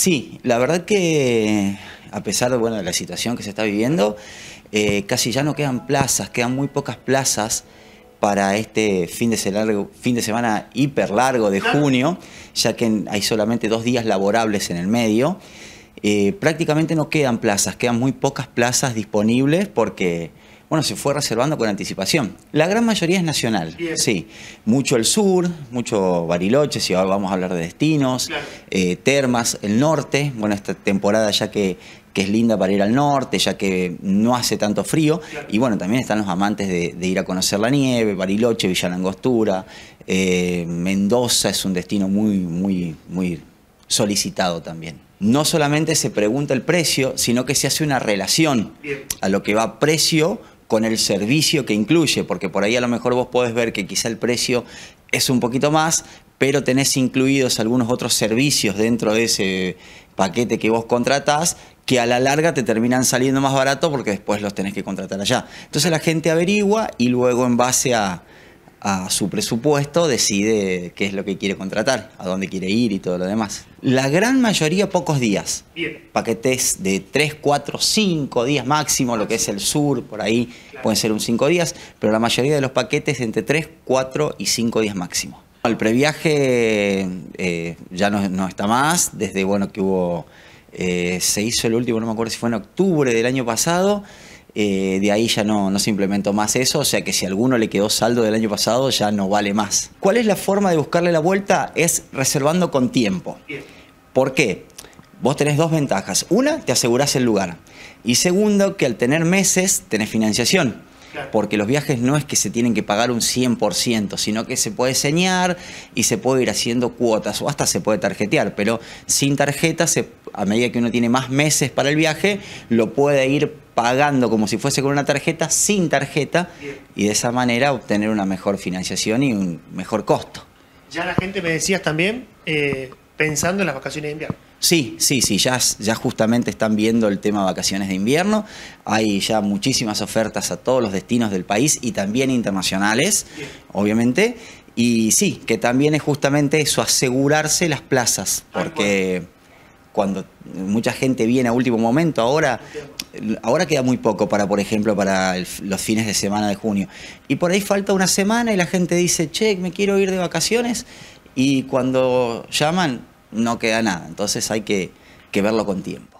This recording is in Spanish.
Sí, la verdad que a pesar de, bueno, de la situación que se está viviendo, eh, casi ya no quedan plazas, quedan muy pocas plazas para este fin de, semana hiper largo de junio, ya que hay solamente dos días laborables en el medio. Eh, prácticamente no quedan plazas, quedan muy pocas plazas disponibles porque bueno, se fue reservando con anticipación. La gran mayoría es nacional, sí. Mucho el sur, mucho Bariloche, si vamos a hablar de destinos, eh, termas, el norte, bueno, esta temporada ya que, es linda para ir al norte, ya que no hace tanto frío. Y bueno, también están los amantes de, ir a conocer la nieve, Bariloche, Villa Langostura, eh, Mendoza es un destino muy, muy, muy solicitado también. No solamente se pregunta el precio, sino que se hace una relación a lo que va precio con el servicio que incluye, porque por ahí a lo mejor vos podés ver que quizá el precio es un poquito más, pero tenés incluidos algunos otros servicios dentro de ese paquete que vos contratás que a la larga te terminan saliendo más barato porque después los tenés que contratar allá. Entonces la gente averigua y luego en base a, a su presupuesto decide qué es lo que quiere contratar, a dónde quiere ir y todo lo demás. La gran mayoría pocos días. Paquetes de 3, 4, 5 días máximo, lo que es el sur, por ahí pueden ser un 5 días, pero la mayoría de los paquetes entre 3, 4 y 5 días máximo. El previaje eh, ya no, no, está más, desde bueno que hubo, eh, se hizo el último, no me acuerdo si fue en octubre del año pasado, eh, de ahí ya no, no se implementó más eso, o sea que si alguno le quedó saldo del año pasado ya no vale más. ¿Cuál es la forma de buscarle la vuelta? Es reservando con tiempo. ¿Por qué? Vos tenés dos ventajas. Una, te asegurás el lugar. Y segundo, que al tener meses tenés financiación. Porque los viajes no es que se tienen que pagar un 100%, sino que se puede señar y se puede ir haciendo cuotas o hasta se puede tarjetear, pero sin tarjeta, a medida que uno tiene más meses para el viaje, lo puede ir pagando como si fuese con una tarjeta, sin tarjeta, y de esa manera obtener una mejor financiación y un mejor costo. Ya la gente me decías también, eh, pensando en las vacaciones de invierno. Sí, sí, sí, ya, ya justamente están viendo el tema vacaciones de invierno. Hay ya muchísimas ofertas a todos los destinos del país y también internacionales, obviamente. Y sí, que también es justamente eso, asegurarse las plazas, porque cuando mucha gente viene a último momento, ahora, ahora queda muy poco para, por ejemplo, para los fines de semana de junio. Y por ahí falta una semana y la gente dice, che, me quiero ir de vacaciones. Y cuando llaman, no queda nada. Entonces hay que, verlo con tiempo.